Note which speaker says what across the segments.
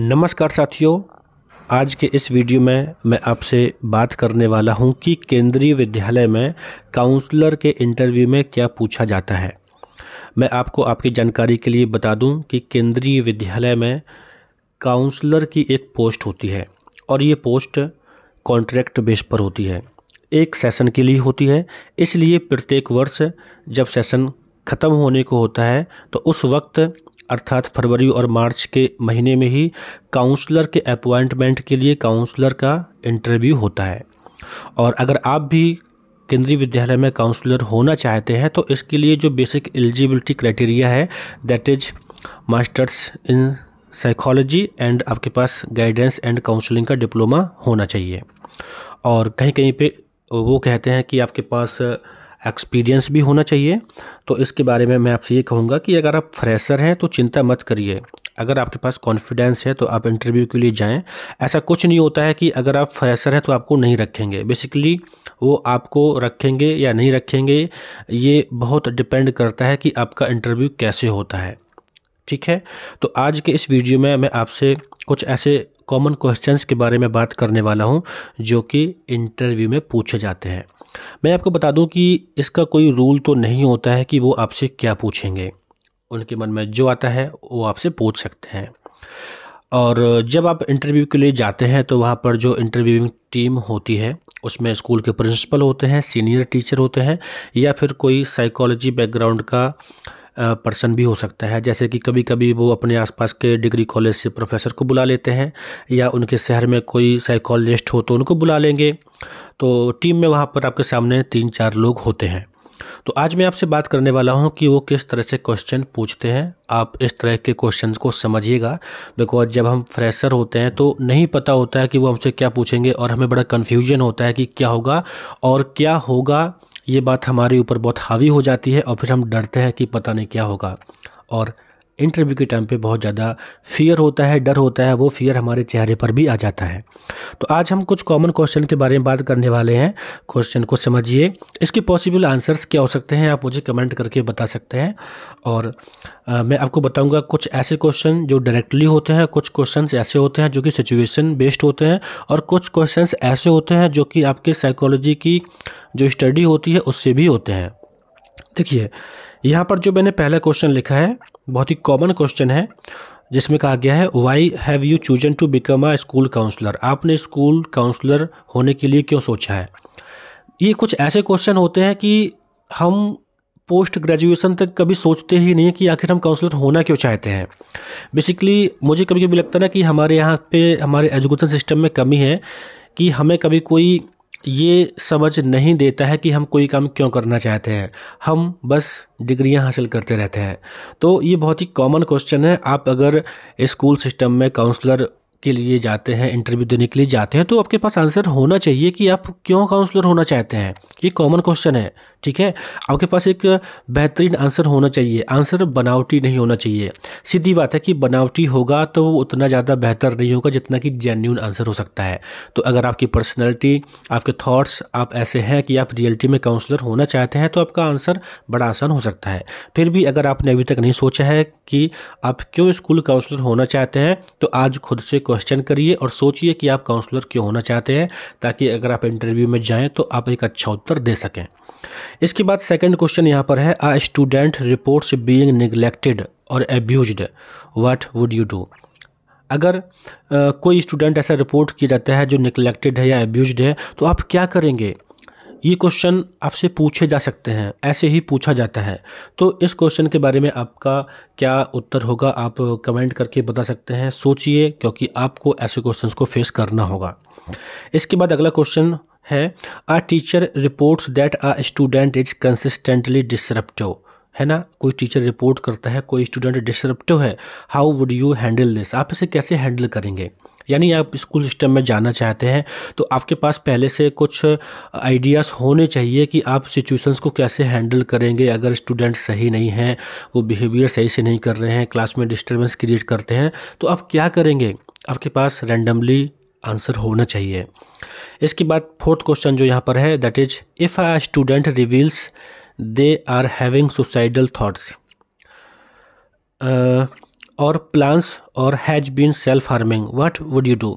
Speaker 1: नमस्कार साथियों आज के इस वीडियो में मैं आपसे बात करने वाला हूं कि केंद्रीय विद्यालय में काउंसलर के इंटरव्यू में क्या पूछा जाता है मैं आपको आपकी जानकारी के लिए बता दूं कि केंद्रीय विद्यालय में काउंसलर की एक पोस्ट होती है और ये पोस्ट कॉन्ट्रैक्ट बेस पर होती है एक सेशन के लिए होती है इसलिए प्रत्येक वर्ष जब सेशन ख़त्म होने को होता है तो उस वक्त अर्थात फरवरी और मार्च के महीने में ही काउंसलर के अपॉइंटमेंट के लिए काउंसलर का इंटरव्यू होता है और अगर आप भी केंद्रीय विद्यालय में काउंसलर होना चाहते हैं तो इसके लिए जो बेसिक एलिजिबिलिटी क्राइटेरिया है that is masters in psychology and आपके पास गाइडेंस एंड काउंसलिंग का डिप्लोमा होना चाहिए और कहीं कहीं पे वो कहते हैं कि आपके पास एक्सपीरियंस भी होना चाहिए तो इसके बारे में मैं आपसे ये कहूँगा कि अगर आप फ्रेशर हैं तो चिंता मत करिए अगर आपके पास कॉन्फिडेंस है तो आप इंटरव्यू के लिए जाएं ऐसा कुछ नहीं होता है कि अगर आप फ्रेशर हैं तो आपको नहीं रखेंगे बेसिकली वो आपको रखेंगे या नहीं रखेंगे ये बहुत डिपेंड करता है कि आपका इंटरव्यू कैसे होता है ठीक है तो आज के इस वीडियो में मैं आपसे कुछ ऐसे कॉमन क्वेश्चंस के बारे में बात करने वाला हूँ जो कि इंटरव्यू में पूछे जाते हैं मैं आपको बता दूँ कि इसका कोई रूल तो नहीं होता है कि वो आपसे क्या पूछेंगे उनके मन में जो आता है वो आपसे पूछ सकते हैं और जब आप इंटरव्यू के लिए जाते हैं तो वहाँ पर जो इंटरव्यूइंग टीम होती है उसमें स्कूल के प्रिंसिपल होते हैं सीनियर टीचर होते हैं या फिर कोई साइकोलॉजी बैकग्राउंड का पर्सन भी हो सकता है जैसे कि कभी कभी वो अपने आसपास के डिग्री कॉलेज से प्रोफेसर को बुला लेते हैं या उनके शहर में कोई साइकोलॉजिस्ट हो तो उनको बुला लेंगे तो टीम में वहाँ पर आपके सामने तीन चार लोग होते हैं तो आज मैं आपसे बात करने वाला हूँ कि वो किस तरह से क्वेश्चन पूछते हैं आप इस तरह के क्वेश्चन को समझिएगा बिकॉज जब हम फ्रेशर होते हैं तो नहीं पता होता है कि वो हमसे क्या पूछेंगे और हमें बड़ा कन्फ्यूजन होता है कि क्या होगा और क्या होगा ये बात हमारे ऊपर बहुत हावी हो जाती है और फिर हम डरते हैं कि पता नहीं क्या होगा और इंटरव्यू के टाइम पे बहुत ज़्यादा फियर होता है डर होता है वो फियर हमारे चेहरे पर भी आ जाता है तो आज हम कुछ कॉमन क्वेश्चन के बारे में बात करने वाले हैं क्वेश्चन को समझिए इसके पॉसिबल आंसर्स क्या हो सकते हैं आप मुझे कमेंट करके बता सकते हैं और आ, मैं आपको बताऊँगा कुछ ऐसे क्वेश्चन जो डायरेक्टली होते हैं कुछ क्वेश्चन ऐसे होते हैं जो कि सिचुएशन बेस्ड होते हैं और कुछ क्वेश्चन ऐसे होते हैं जो कि आपके साइकोलॉजी की जो स्टडी होती है उससे भी होते हैं देखिए यहाँ पर जो मैंने पहला क्वेश्चन लिखा है बहुत ही कॉमन क्वेश्चन है जिसमें कहा गया है why have you chosen to become a school counsellor आपने स्कूल काउंसलर होने के लिए क्यों सोचा है ये कुछ ऐसे क्वेश्चन होते हैं कि हम पोस्ट ग्रेजुएशन तक कभी सोचते ही नहीं कि आखिर हम काउंसलर होना क्यों चाहते हैं बेसिकली मुझे कभी कभी लगता ना कि हमारे यहाँ पे हमारे एजुकेशन सिस्टम में कमी है कि हमें कभी कोई ये समझ नहीं देता है कि हम कोई काम क्यों करना चाहते हैं हम बस डिग्रियां हासिल करते रहते हैं तो ये बहुत ही कॉमन क्वेश्चन है आप अगर स्कूल सिस्टम में काउंसलर के लिए जाते हैं इंटरव्यू देने के लिए जाते हैं तो आपके पास आंसर होना चाहिए कि आप क्यों काउंसलर होना चाहते हैं ये कॉमन क्वेश्चन है ठीक है आपके पास एक बेहतरीन आंसर होना चाहिए आंसर बनावटी नहीं होना चाहिए सीधी बात है कि बनावटी होगा तो उतना ज़्यादा बेहतर नहीं होगा जितना कि जेन्यून आंसर हो सकता है तो अगर आपकी पर्सनैलिटी आपके थाट्स आप ऐसे हैं कि आप रियलिटी में काउंसलर होना चाहते हैं तो आपका आंसर बड़ा आसान हो सकता है फिर भी अगर आपने अभी तक नहीं सोचा है कि आप क्यों स्कूल काउंसलर होना चाहते हैं तो आज खुद से क्वेश्चन करिए और सोचिए कि आप काउंसलर क्यों होना चाहते हैं ताकि अगर आप इंटरव्यू में जाएँ तो आप एक अच्छा उत्तर दे सकें इसके बाद सेकेंड क्वेश्चन यहाँ पर है a student reports being neglected और abuse what would you do अगर आ, कोई स्टूडेंट ऐसा रिपोर्ट किया जाता है जो निगलेक्टेड है या एब्यूज है तो आप क्या करेंगे ये क्वेश्चन आपसे पूछे जा सकते हैं ऐसे ही पूछा जाता है तो इस क्वेश्चन के बारे में आपका क्या उत्तर होगा आप कमेंट करके बता सकते हैं सोचिए क्योंकि आपको ऐसे क्वेश्चंस को फेस करना होगा इसके बाद अगला क्वेश्चन है a teacher reports that a student is consistently disruptive है ना कोई टीचर रिपोर्ट करता है कोई स्टूडेंट डिस्टरप्टिव है how would you handle this आप इसे कैसे हैंडल करेंगे यानी आप स्कूल सिस्टम में जाना चाहते हैं तो आपके पास पहले से कुछ आइडियाज़ होने चाहिए कि आप सिचुएशंस को कैसे हैंडल करेंगे अगर स्टूडेंट सही नहीं हैं वो बिहेवियर सही से नहीं कर रहे हैं क्लास में डिस्टर्बेंस क्रिएट करते हैं तो आप क्या करेंगे आपके पास रैंडमली आंसर होना चाहिए इसके बाद फोर्थ क्वेश्चन जो यहाँ पर है that is if a student reveals they are having suicidal thoughts और प्लान्स और has been self harming what would you do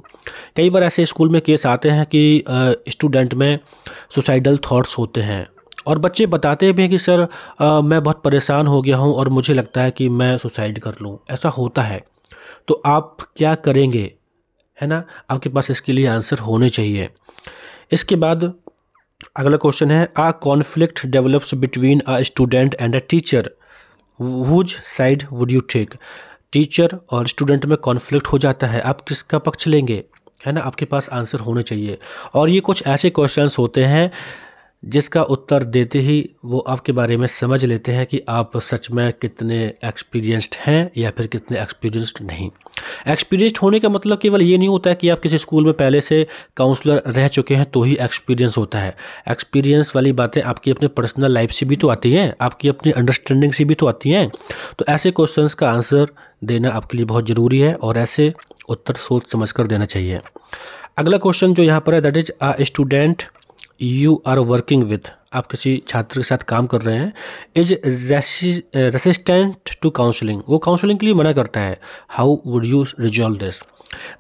Speaker 1: कई बार ऐसे स्कूल में केस आते हैं कि स्टूडेंट uh, में सुसाइडल थाट्स होते हैं और बच्चे बताते भी हैं कि सर आ, uh, मैं बहुत परेशान हो गया हूँ और मुझे लगता है कि मैं सुसाइड कर लूँ ऐसा होता है तो आप क्या करेंगे है ना आपके पास इसके लिए आंसर होने चाहिए इसके बाद अगला क्वेश्चन है a conflict develops between a student and a teacher whose side would you take teacher और स्टूडेंट में कॉन्फ्लिक्ट हो जाता है आप किसका पक्ष लेंगे है ना आपके पास आंसर होने चाहिए और ये कुछ ऐसे क्वेश्चंस होते हैं जिसका उत्तर देते ही वो आपके बारे में समझ लेते हैं कि आप सच में कितने एक्सपीरियंस्ड हैं या फिर कितने एक्सपीरियंस्ड नहीं एक्सपीरियंस्ड होने का मतलब केवल ये नहीं होता है कि आप किसी स्कूल में पहले से काउंसलर रह चुके हैं तो ही एक्सपीरियंस होता है एक्सपीरियंस वाली बातें आपकी अपने पर्सनल लाइफ से भी तो आती हैं आपकी अपनी अंडरस्टैंडिंग से भी तो आती हैं तो ऐसे क्वेश्चन का आंसर देना आपके लिए बहुत ज़रूरी है और ऐसे उत्तर सोच समझ कर देना चाहिए अगला क्वेश्चन जो यहाँ पर है that is a student you are working with आप किसी छात्र के साथ काम कर रहे हैं इज रेसिस्टेंट टू काउंसलिंग वो काउंसलिंग के लिए मना करता है how would you resolve this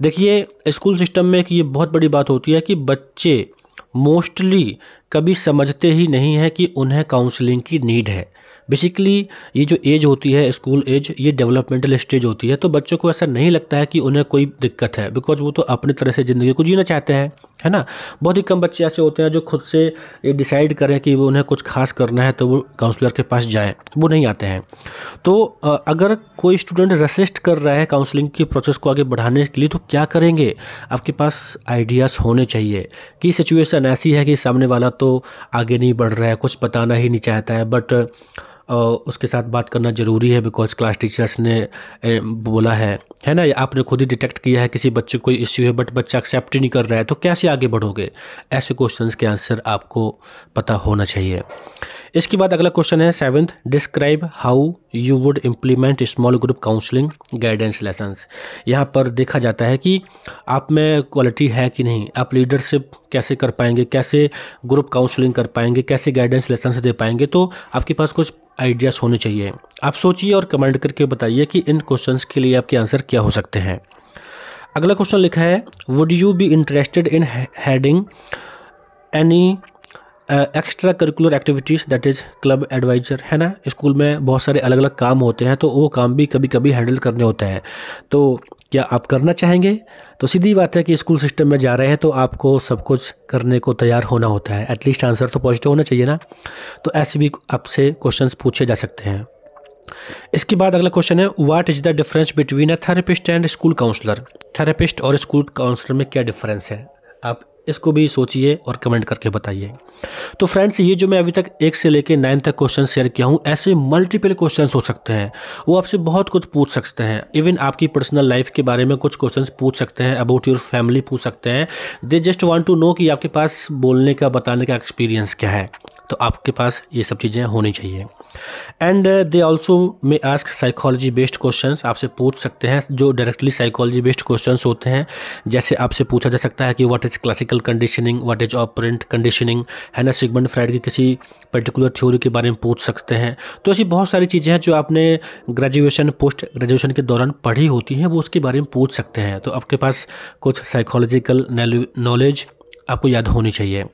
Speaker 1: देखिए स्कूल सिस्टम में एक ये बहुत बड़ी बात होती है कि बच्चे मोस्टली कभी समझते ही नहीं है कि उन्हें काउंसलिंग की नीड है बेसिकली ये जो एज होती है स्कूल एज ये डेवलपमेंटल स्टेज होती है तो बच्चों को ऐसा नहीं लगता है कि उन्हें कोई दिक्कत है बिकॉज वो तो अपनी तरह से ज़िंदगी को जीना चाहते हैं है ना बहुत ही कम बच्चे ऐसे होते हैं जो खुद से ये डिसाइड करें कि वो उन्हें कुछ खास करना है तो वो काउंसलर के पास जाएँ वो नहीं आते हैं तो अगर कोई स्टूडेंट रसिस्ट कर रहा है काउंसलिंग के प्रोसेस को आगे बढ़ाने के लिए तो क्या करेंगे आपके पास आइडियाज़ होने चाहिए कि सिचुएसन ऐसी है कि सामने वाला तो आगे नहीं बढ़ रहा है कुछ बताना ही नहीं चाहता है बट उसके साथ बात करना ज़रूरी है बिकॉज क्लास टीचर्स ने बोला है है ना आपने खुद ही डिटेक्ट किया है किसी बच्चे को कोई इश्यू है बट बच्चा एक्सेप्ट ही नहीं कर रहा है तो कैसे आगे बढ़ोगे ऐसे क्वेश्चन के आंसर आपको पता होना चाहिए इसके बाद अगला क्वेश्चन है seventh describe how you would implement small group counselling guidance lessons यहाँ पर देखा जाता है कि आप में क्वालिटी है कि नहीं आप लीडरशिप कैसे कर पाएंगे कैसे ग्रुप काउंसलिंग कर पाएंगे कैसे गाइडेंस लेसन्स दे पाएंगे तो आपके पास कुछ आइडियाज़ होने चाहिए आप सोचिए और कमेंट करके बताइए कि इन क्वेश्चन के लिए आपके आंसर क्या हो सकते हैं अगला क्वेश्चन लिखा है would you be interested in heading any extra curricular activities that is club advisor है ना स्कूल में बहुत सारे अलग अलग काम होते हैं तो वो काम भी कभी कभी हैंडल करने होते हैं तो क्या आप करना चाहेंगे तो सीधी बात है कि स्कूल सिस्टम में जा रहे हैं तो आपको सब कुछ करने को तैयार होना होता है एटलीस्ट आंसर तो पॉजिटिव होना चाहिए ना तो ऐसे भी आपसे क्वेश्चन पूछे जा सकते हैं इसके बाद अगला क्वेश्चन है what is the difference between a therapist and school counsellor therapist और स्कूल काउंसलर में क्या डिफरेंस है आप इसको भी सोचिए और कमेंट करके बताइए तो फ्रेंड्स ये जो मैं अभी तक एक से लेकर नाइन तक क्वेश्चन शेयर किया हूँ ऐसे मल्टीपल क्वेश्चन हो सकते हैं वो आपसे बहुत कुछ पूछ सकते हैं इवन आपकी पर्सनल लाइफ के बारे में कुछ क्वेश्चन पूछ सकते हैं अबाउट योर फैमिली पूछ सकते हैं they just want to know कि आपके पास बोलने का बताने का एक्सपीरियंस क्या है तो आपके पास ये सब चीज़ें होनी चाहिए and they also may ask psychology based question आपसे पूछ सकते हैं जो डायरेक्टली साइकोलॉजी बेस्ड क्वेश्चन होते हैं जैसे आपसे पूछा जा सकता है कि what is classical conditioning what is operant conditioning है ना सिगमेंट फ्राइड की किसी पर्टिकुलर थ्योरी के बारे में पूछ सकते हैं तो ऐसी बहुत सारी चीज़ें हैं जो आपने ग्रेजुएशन पोस्ट ग्रेजुएशन के दौरान पढ़ी होती हैं वो उसके बारे में पूछ सकते हैं तो आपके पास कुछ साइकोलॉजिकल नॉलेज आपको याद होनी चाहिए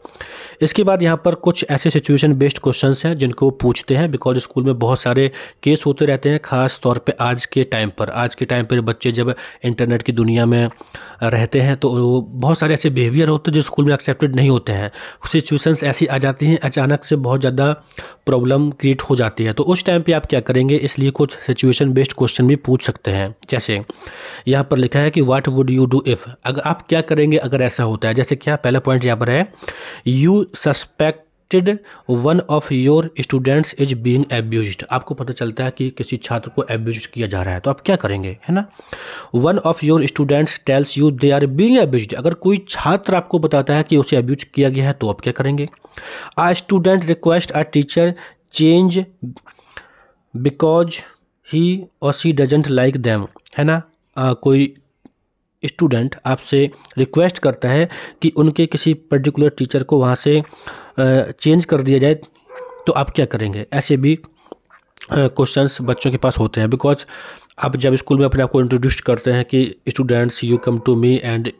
Speaker 1: इसके बाद यहाँ पर कुछ ऐसे सिचुएशन बेस्ड क्वेश्चन हैं जिनको पूछते हैं बिकॉज स्कूल में बहुत सारे केस होते रहते हैं ख़ास तौर पर आज के टाइम पर आज के टाइम पर बच्चे जब इंटरनेट की दुनिया में रहते हैं तो बहुत सारे ऐसे बिहेवियर होते हैं जो स्कूल में एक्सेप्टेड नहीं होते हैं सिचुएशंस ऐसी आ जाती हैं अचानक से बहुत ज़्यादा प्रॉब्लम क्रिएट हो जाती है तो उस टाइम पर आप क्या करेंगे इसलिए कुछ सिचुएशन बेस्ड क्वेश्चन भी पूछ सकते हैं जैसे यहाँ पर लिखा है कि what would you do if अगर आप क्या करेंगे अगर ऐसा होता है जैसे क्या पहले पहला पॉइंट यहाँ पर है you suspected one of your students is being abuse आपको पता चलता है कि किसी छात्र को एब्यूज किया जा रहा है तो आप क्या करेंगे है ना one of your students tells you they are being abuse अगर कोई छात्र आपको बताता है कि उसे एब्यूज किया गया है तो आप क्या करेंगे a student request a teacher change because he और सी डजेंट लाइक दैम है ना आ, कोई स्टूडेंट आपसे रिक्वेस्ट करता है कि उनके किसी पर्टिकुलर टीचर को वहाँ से चेंज कर दिया जाए तो आप क्या करेंगे ऐसे भी क्वेश्चंस बच्चों के पास होते हैं बिकॉज आप जब स्कूल में अपने आप को इंट्रोड्यूस करते हैं कि students you come to me and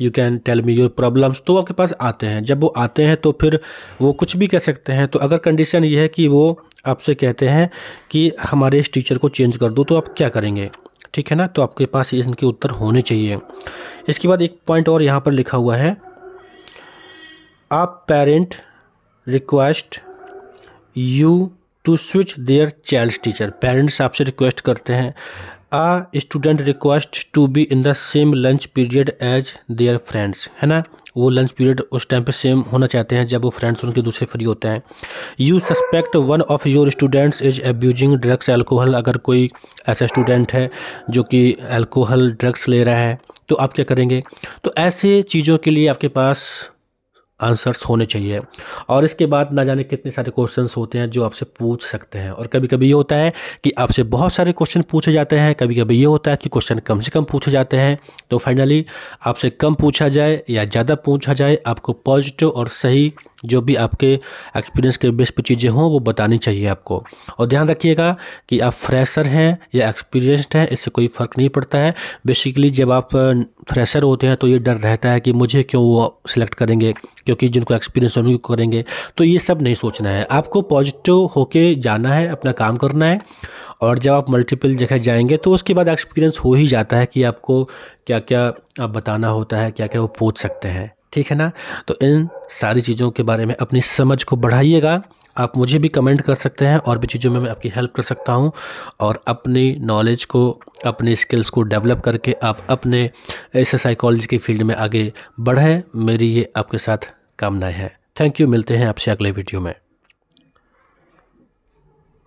Speaker 1: you can tell me your problems तो आपके पास आते हैं जब वो आते हैं तो फिर वो कुछ भी कह सकते हैं तो अगर कंडीशन ये है कि वो आपसे कहते हैं कि हमारे इस टीचर को चेंज कर दो तो आप क्या करेंगे ठीक है ना तो आपके पास इनके उत्तर होने चाहिए इसके बाद एक पॉइंट और यहाँ पर लिखा हुआ है आप parent request you to switch their child teacher parents आपसे रिक्वेस्ट करते हैं a student request to be in the same lunch period as their friends है ना वो लंच पीरियड उस टाइम पे सेम होना चाहते हैं जब वो फ्रेंड्स उनके दूसरे फ्री होते हैं you suspect one of your students is abusing drugs alcohol अगर कोई ऐसा स्टूडेंट है जो कि एल्कोहल ड्रग्स ले रहा है तो आप क्या करेंगे तो ऐसे चीज़ों के लिए आपके पास आंसर्स होने चाहिए और इसके बाद ना जाने कितने सारे क्वेश्चंस होते हैं जो आपसे पूछ सकते हैं और कभी कभी ये होता है कि आपसे बहुत सारे क्वेश्चन पूछे जाते हैं कभी कभी ये होता है कि क्वेश्चन कम से कम पूछे जाते हैं तो फाइनली आपसे कम पूछा जाए या ज़्यादा पूछा जाए आपको पॉजिटिव और सही जो भी आपके एक्सपीरियंस के बेस पर चीज़ें हों वो बतानी चाहिए आपको और ध्यान रखिएगा कि आप फ्रेशर हैं या एक्सपीरियंसड हैं इससे कोई फ़र्क नहीं पड़ता है बेसिकली जब आप फ्रेशर होते हैं तो ये डर रहता है कि मुझे क्यों वो सिलेक्ट करेंगे क्योंकि जिनको एक्सपीरियंस है उनको करेंगे तो ये सब नहीं सोचना है आपको पॉजिटिव होके जाना है अपना काम करना है और जब आप मल्टीपल जगह जाएंगे तो उसके बाद एक्सपीरियंस हो ही जाता है कि आपको क्या क्या आप बताना होता है क्या क्या वो पूछ सकते हैं ठीक है ना तो इन सारी चीज़ों के बारे में अपनी समझ को बढ़ाइएगा आप मुझे भी कमेंट कर सकते हैं और भी चीज़ों में मैं आपकी हेल्प कर सकता हूं और अपनी नॉलेज को अपने स्किल्स को डेवलप करके आप अपने ऐसे साइकोलॉजी की फील्ड में आगे बढ़ें मेरी ये आपके साथ कामनाएं हैं थैंक यू मिलते हैं आपसे अगले वीडियो में